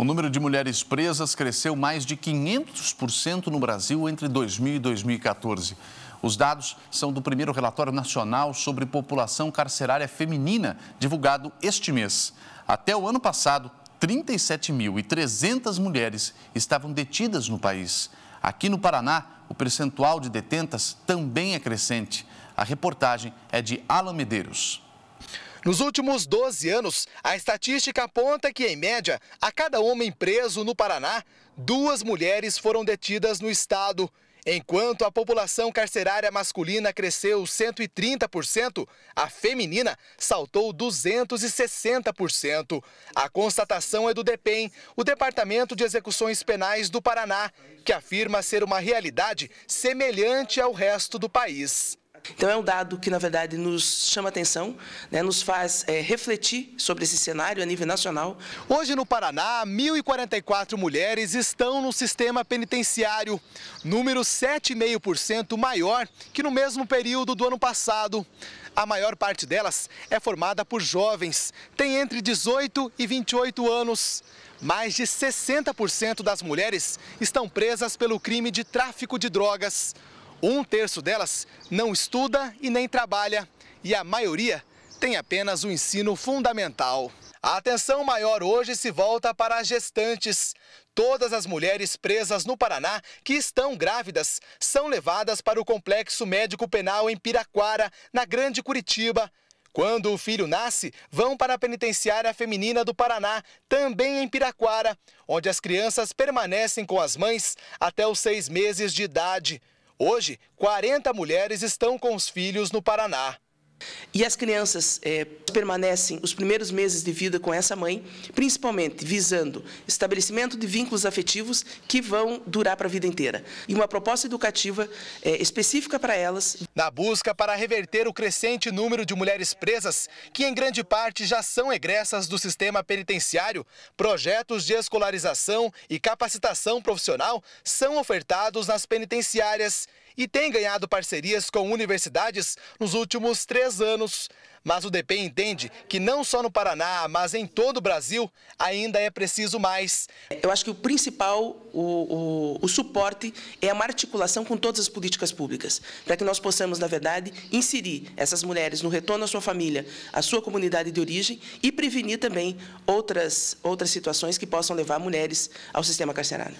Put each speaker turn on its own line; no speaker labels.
O número de mulheres presas cresceu mais de 500% no Brasil entre 2000 e 2014. Os dados são do primeiro relatório nacional sobre população carcerária feminina, divulgado este mês. Até o ano passado, 37.300 mulheres estavam detidas no país. Aqui no Paraná, o percentual de detentas também é crescente. A reportagem é de Alan Medeiros. Nos últimos 12 anos, a estatística aponta
que, em média, a cada homem preso no Paraná, duas mulheres foram detidas no estado. Enquanto a população carcerária masculina cresceu 130%, a feminina saltou 260%. A constatação é do DEPEN, o Departamento de Execuções Penais do Paraná, que afirma ser uma realidade semelhante ao resto do país. Então, é um dado que, na verdade,
nos chama atenção, né, nos faz é, refletir sobre esse cenário a nível nacional.
Hoje, no Paraná, 1.044 mulheres estão no sistema penitenciário, número 7,5% maior que no mesmo período do ano passado. A maior parte delas é formada por jovens, tem entre 18 e 28 anos. Mais de 60% das mulheres estão presas pelo crime de tráfico de drogas. Um terço delas não estuda e nem trabalha, e a maioria tem apenas o ensino fundamental. A atenção maior hoje se volta para as gestantes. Todas as mulheres presas no Paraná que estão grávidas são levadas para o Complexo Médico Penal em Piraquara, na Grande Curitiba. Quando o filho nasce, vão para a Penitenciária Feminina do Paraná, também em Piraquara, onde as crianças permanecem com as mães até os seis meses de idade. Hoje, 40 mulheres estão com os filhos no Paraná.
E as crianças é, permanecem os primeiros meses de vida com essa mãe, principalmente visando estabelecimento de vínculos afetivos que vão durar para a vida inteira.
E uma proposta educativa é, específica para elas. Na busca para reverter o crescente número de mulheres presas, que em grande parte já são egressas do sistema penitenciário, projetos de escolarização e capacitação profissional são ofertados nas penitenciárias e tem ganhado parcerias com universidades nos últimos três anos. Mas o DP entende que não só no Paraná, mas em todo o Brasil, ainda é preciso mais. Eu acho que o principal, o, o, o suporte,
é uma articulação com todas as políticas públicas, para que nós possamos, na verdade, inserir essas mulheres no retorno à sua família, à sua comunidade de origem e prevenir também outras, outras situações que possam levar mulheres ao sistema carcerário.